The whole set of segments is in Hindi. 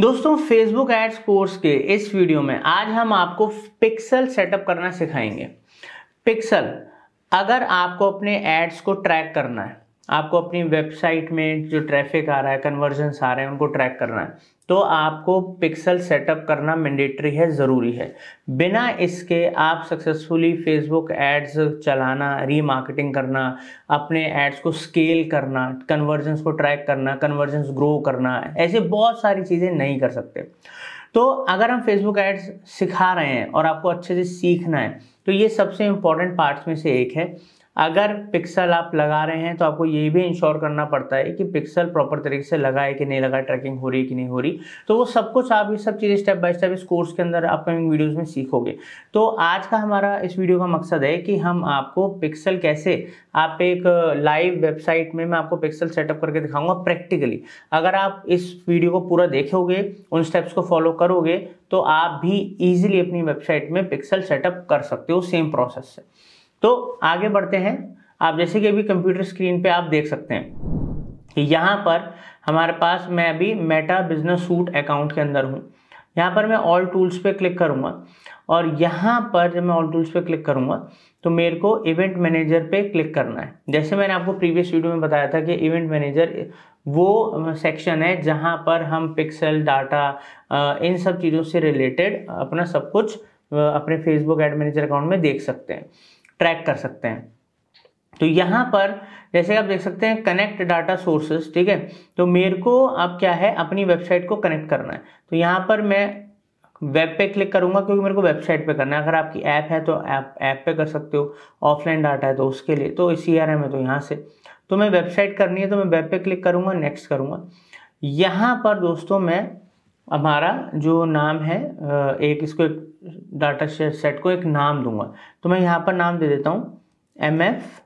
दोस्तों फेसबुक एड्स कोर्स के इस वीडियो में आज हम आपको पिक्सल सेटअप करना सिखाएंगे पिक्सल अगर आपको अपने एड्स को ट्रैक करना है आपको अपनी वेबसाइट में जो ट्रैफिक आ रहा है कन्वर्जन्स आ रहे हैं उनको ट्रैक करना है तो आपको पिक्सल सेटअप करना मैंडेटरी है ज़रूरी है बिना इसके आप सक्सेसफुली फेसबुक एड्स चलाना रीमार्केटिंग करना अपने एड्स को स्केल करना कन्वर्जन्स को ट्रैक करना कन्वर्जन्स ग्रो करना ऐसे बहुत सारी चीज़ें नहीं कर सकते तो अगर हम फेसबुक एड्स सिखा रहे हैं और आपको अच्छे से सीखना है तो ये सबसे इम्पॉर्टेंट पार्ट्स में से एक है अगर पिक्सल आप लगा रहे हैं तो आपको ये भी इंश्योर करना पड़ता है कि पिक्सल प्रॉपर तरीके से लगा है कि नहीं लगा ट्रैकिंग हो रही है कि नहीं हो रही तो वो सब कुछ आप ये सब चीज़ें स्टेप बाय स्टेप इस कोर्स के अंदर अपकमिंग वीडियोज़ में सीखोगे तो आज का हमारा इस वीडियो का मकसद है कि हम आपको पिक्सल कैसे आप एक लाइव वेबसाइट में मैं आपको पिक्सल सेटअप करके दिखाऊंगा प्रैक्टिकली अगर आप इस वीडियो को पूरा देखोगे उन स्टेप्स को फॉलो करोगे तो आप भी ईजिली अपनी वेबसाइट में पिक्सल सेटअप कर सकते हो सेम प्रोसेस से तो आगे बढ़ते हैं आप जैसे कि अभी कंप्यूटर स्क्रीन पे आप देख सकते हैं यहाँ पर हमारे पास मैं अभी मेटा बिजनेस सूट अकाउंट के अंदर हूँ यहाँ पर मैं ऑल टूल्स पे क्लिक करूँगा और यहाँ पर जब मैं ऑल टूल्स पे क्लिक करूँगा तो मेरे को इवेंट मैनेजर पे क्लिक करना है जैसे मैंने आपको प्रीवियस वीडियो में बताया था कि इवेंट मैनेजर वो सेक्शन है जहाँ पर हम पिक्सल डाटा इन सब चीज़ों से रिलेटेड अपना सब कुछ अपने फेसबुक एड मैनेजर अकाउंट में देख सकते हैं ट्रैक कर सकते हैं तो यहाँ पर जैसे आप देख सकते हैं कनेक्ट डाटा सोर्सेस ठीक है तो मेरे को अब क्या है अपनी वेबसाइट को कनेक्ट करना है तो यहाँ पर मैं वेब पे क्लिक करूंगा क्योंकि मेरे को वेबसाइट पे करना है अगर आपकी ऐप है तो ऐप ऐप पे कर सकते हो ऑफलाइन डाटा है तो उसके लिए तो सी आर एम है तो यहाँ से तो मैं वेबसाइट करनी है तो मैं वेब पे क्लिक करूंगा नेक्स्ट करूंगा यहाँ पर दोस्तों मैं हमारा जो नाम है एक इसको एक डाटा सेट को एक नाम दूंगा तो मैं यहाँ पर नाम दे देता हूँ एम एफ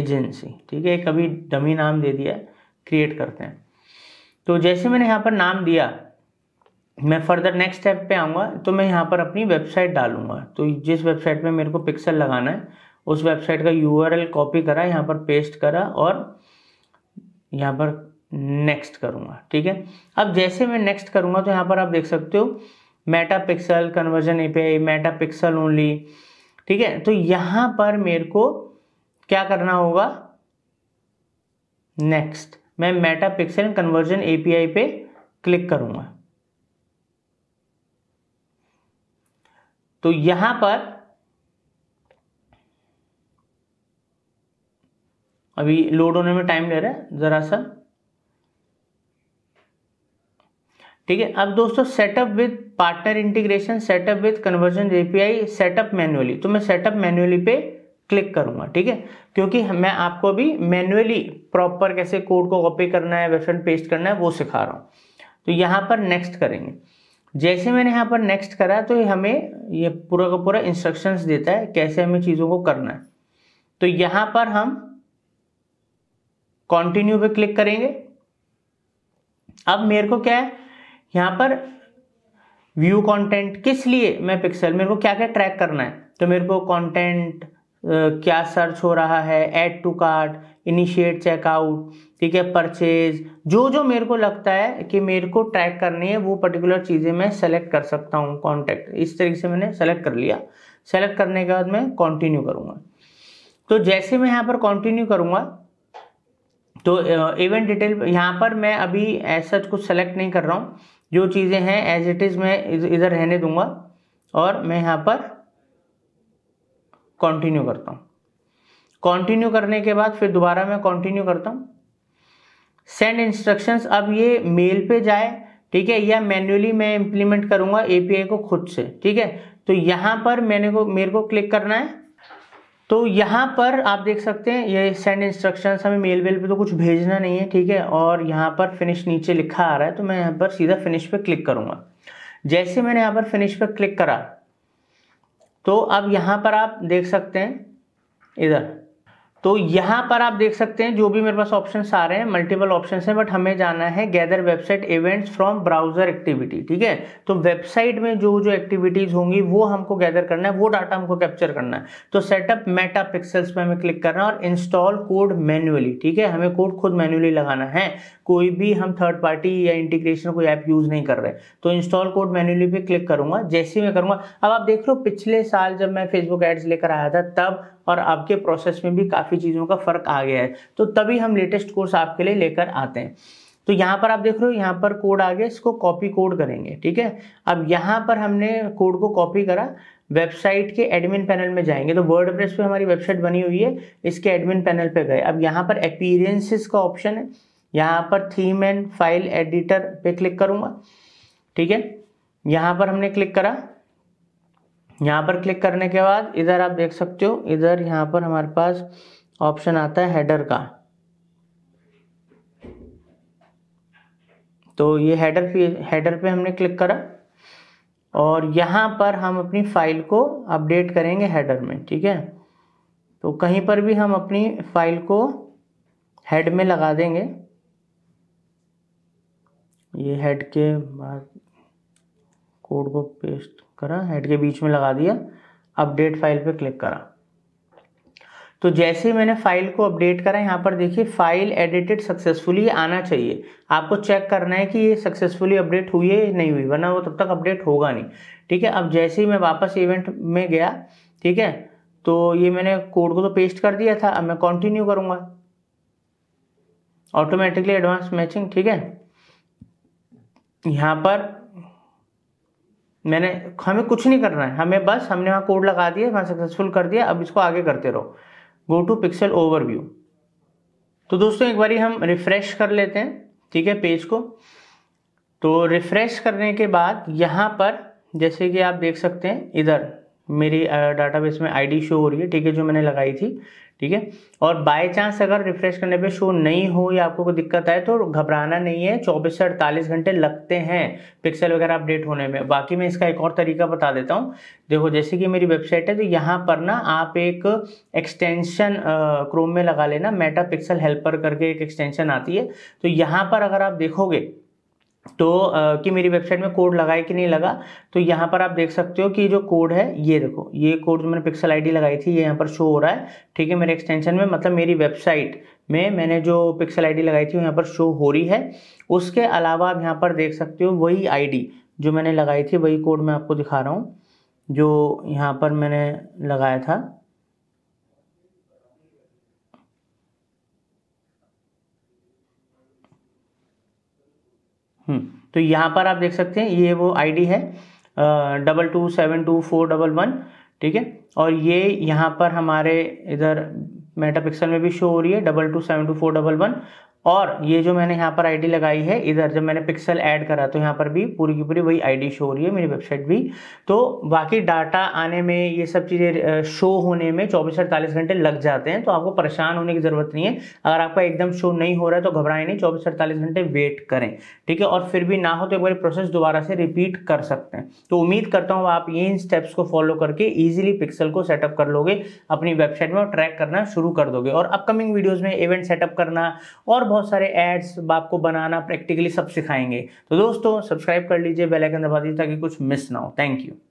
एजेंसी ठीक है एक अभी डमी नाम दे दिया क्रिएट करते हैं तो जैसे मैंने यहाँ पर नाम दिया मैं फर्दर नेक्स्ट स्टेप पे आऊँगा तो मैं यहाँ पर अपनी वेबसाइट डालूंगा तो जिस वेबसाइट पे मेरे को पिक्सल लगाना है उस वेबसाइट का यू कॉपी करा यहाँ पर पेस्ट करा और यहाँ पर नेक्स्ट करूंगा ठीक है अब जैसे मैं नेक्स्ट करूंगा तो यहाँ पर आप देख सकते हो Meta pixel conversion a Meta pixel only ठीक है तो यहाँ पर मेरे को क्या करना होगा नेक्स्ट मैं मेटा पिक्सल कन्वर्जन एपीआई पे क्लिक करूंगा तो यहां पर अभी लोड होने में टाइम ले रहा है जरा सा ठीक है अब दोस्तों setup with partner integration setup with conversion API setup manually तो मैं सेटअप मैन्युअली पे क्लिक करूंगा ठीक है क्योंकि मैं आपको अभी मैन्युअली प्रॉपर कैसे कोड को कॉपी करना है वेबसाइट पेस्ट करना है वो सिखा रहा हूँ तो यहाँ पर नेक्स्ट करेंगे जैसे मैंने यहाँ पर नेक्स्ट करा तो हमें ये पूरा का पूरा इंस्ट्रक्शन देता है कैसे हमें चीज़ों को करना है तो यहाँ पर हम कंटिन्यू पे क्लिक करेंगे अब मेरे को क्या है यहाँ पर व्यू कंटेंट किस लिए मैं पिक्सल मेरे को क्या क्या ट्रैक करना है तो मेरे को कंटेंट क्या सर्च हो रहा है add to cart initiate checkout ठीक है परचेज जो जो मेरे को लगता है कि मेरे को ट्रैक करनी है वो पर्टिकुलर चीज़ें मैं सेलेक्ट कर सकता हूँ कॉन्टेक्ट इस तरीके से मैंने सेलेक्ट कर लिया सेलेक्ट करने के बाद मैं कंटिन्यू करूंगा तो जैसे मैं यहाँ पर कंटिन्यू करूंगा तो इवेंट डिटेल यहाँ पर मैं अभी ऐसा कुछ सेलेक्ट नहीं कर रहा हूँ जो चीज़ें हैं एज इट इज़ मैं इधर रहने दूंगा और मैं यहाँ पर कंटिन्यू करता हूँ कंटिन्यू करने के बाद फिर दोबारा मैं कंटिन्यू करता हूँ सेंड इंस्ट्रक्शंस अब ये मेल पे जाए ठीक है या मैन्युअली मैं इंप्लीमेंट करूँगा एपीआई को खुद से ठीक है तो यहाँ पर मैंने को मेरे को क्लिक करना है तो यहाँ पर आप देख सकते हैं ये सेंड इंस्ट्रक्शन हमें मेल वेल पे तो कुछ भेजना नहीं है ठीक है और यहाँ पर फिनिश नीचे लिखा आ रहा है तो मैं यहाँ पर सीधा फिनिश पे क्लिक करूँगा जैसे मैंने यहाँ पर फिनिश पे क्लिक करा तो अब यहाँ पर आप देख सकते हैं इधर तो यहाँ पर आप देख सकते हैं जो भी मेरे पास ऑप्शन आ रहे हैं मल्टीपल ऑप्शन हैं बट हमें जाना है gather website events from browser activity ठीक है तो वेबसाइट में जो जो एक्टिविटीज होंगी वो हमको गैदर करना है वो डाटा हमको कैप्चर करना है तो सेटअप मेटा पिक्सल्स में हमें क्लिक करना है और इंस्टॉल कोड मैन्युअली ठीक है हमें कोड खुद मैन्युअली लगाना है कोई भी हम थर्ड पार्टी या इंटीग्रेशन कोई ऐप यूज नहीं कर रहे तो इंस्टॉल कोड मैन्युअली पे क्लिक करूंगा जैसे मैं करूंगा अब आप देख लो पिछले साल जब मैं फेसबुक एड्स लेकर आया था तब और आपके प्रोसेस में भी काफ़ी चीज़ों का फ़र्क आ गया है तो तभी हम लेटेस्ट कोर्स आपके लिए लेकर आते हैं तो यहाँ पर आप देख रहे हो यहाँ पर कोड आ गया इसको कॉपी कोड करेंगे ठीक है अब यहाँ पर हमने कोड को कॉपी करा वेबसाइट के एडमिन पैनल में जाएंगे तो वर्ड प्रेस पर हमारी वेबसाइट बनी हुई है इसके एडमिन पैनल पे गए अब यहाँ पर अपीरियंसेस का ऑप्शन है यहाँ पर थीम एंड फाइल एडिटर पे क्लिक करूँगा ठीक है यहाँ पर हमने क्लिक करा यहाँ पर क्लिक करने के बाद इधर आप देख सकते हो इधर यहाँ पर हमारे पास ऑप्शन आता है हेडर का तो ये हेडर पे हेडर पे हमने क्लिक करा और यहाँ पर हम अपनी फाइल को अपडेट करेंगे हेडर में ठीक है तो कहीं पर भी हम अपनी फाइल को हेड में लगा देंगे ये हेड के बाद कोड को पेस्ट करा हेड के बीच में लगा दिया अपडेट फाइल पे क्लिक करा तो जैसे ही मैंने फाइल को अपडेट करा यहाँ पर देखिए फाइल एडिटेड सक्सेसफुली आना चाहिए आपको चेक करना है कि ये सक्सेसफुली अपडेट हुई है नहीं हुई वरना वो तब तक अपडेट होगा नहीं ठीक है अब जैसे ही मैं वापस इवेंट में गया ठीक है तो ये मैंने कोड को तो पेस्ट कर दिया था अब मैं कंटिन्यू करूँगा ऑटोमेटिकली एडवांस मैचिंग ठीक है यहाँ पर मैंने हमें कुछ नहीं करना है हमें बस हमने वहाँ कोड लगा दिया वहाँ सक्सेसफुल कर दिया अब इसको आगे करते रहो गो टू पिक्सल ओवरव्यू तो दोस्तों एक बारी हम रिफ़्रेश कर लेते हैं ठीक है पेज को तो रिफ़्रेश करने के बाद यहाँ पर जैसे कि आप देख सकते हैं इधर मेरी डाटाबेस में आईडी शो हो रही है ठीक है जो मैंने लगाई थी ठीक है और बाय चांस अगर रिफ्रेश करने पे शो नहीं हो या आपको कोई दिक्कत आए तो घबराना नहीं है 24 से 48 घंटे लगते हैं पिक्सल वगैरह अपडेट होने में बाकी मैं इसका एक और तरीका बता देता हूँ देखो जैसे कि मेरी वेबसाइट है तो यहाँ पर ना आप एक एक्सटेंशन क्रोम में लगा लेना मेटा पिक्सल हेल्पर करके एक एक्सटेंशन आती है तो यहाँ पर अगर आप देखोगे तो आ, कि मेरी वेबसाइट में कोड लगाए कि नहीं लगा तो यहाँ पर आप देख सकते हो कि जो कोड है ये देखो ये कोड जो मैंने पिक्सल आईडी लगाई थी ये यहाँ पर शो हो रहा है ठीक है मेरे एक्सटेंशन में मतलब मेरी वेबसाइट में मैंने जो पिक्सल आईडी लगाई थी वो यहाँ पर शो हो रही है उसके अलावा आप यहाँ पर देख सकते हो वही आई जो मैंने लगाई थी वही कोड मैं आपको दिखा रहा हूँ जो यहाँ पर मैंने लगाया था हम्म, तो यहाँ पर आप देख सकते हैं ये वो आईडी है double two seven two four double one ठीक है और ये यहाँ पर हमारे इधर मेटापिक्सल में भी शो हो रही है double two seven two four double one और ये जो मैंने यहाँ पर आईडी लगाई है इधर जब मैंने पिक्सल ऐड करा तो यहाँ पर भी पूरी की पूरी वही आईडी शो हो रही है मेरी वेबसाइट भी तो बाकी डाटा आने में ये सब चीज़ें शो होने में चौबीस अड़तालीस घंटे लग जाते हैं तो आपको परेशान होने की ज़रूरत नहीं है अगर आपका एकदम शो नहीं हो रहा है तो घबराएं नहीं चौबीस अड़तालीस घंटे वेट करें ठीक है और फिर भी ना हो तो एक बार प्रोसेस दोबारा से रिपीट कर सकते हैं तो उम्मीद करता हूँ आप ये इन स्टेप्स को फॉलो करके ईजिली पिक्सल को सेटअप कर लोगे अपनी वेबसाइट में ट्रैक करना शुरू कर दोगे और अपकमिंग वीडियोज़ में इवेंट सेटअप करना और बहुत सारे एड्स आपको बनाना प्रैक्टिकली सब सिखाएंगे तो दोस्तों सब्सक्राइब कर लीजिए बेल आइकन दबा दीजिए ताकि कुछ मिस ना हो थैंक यू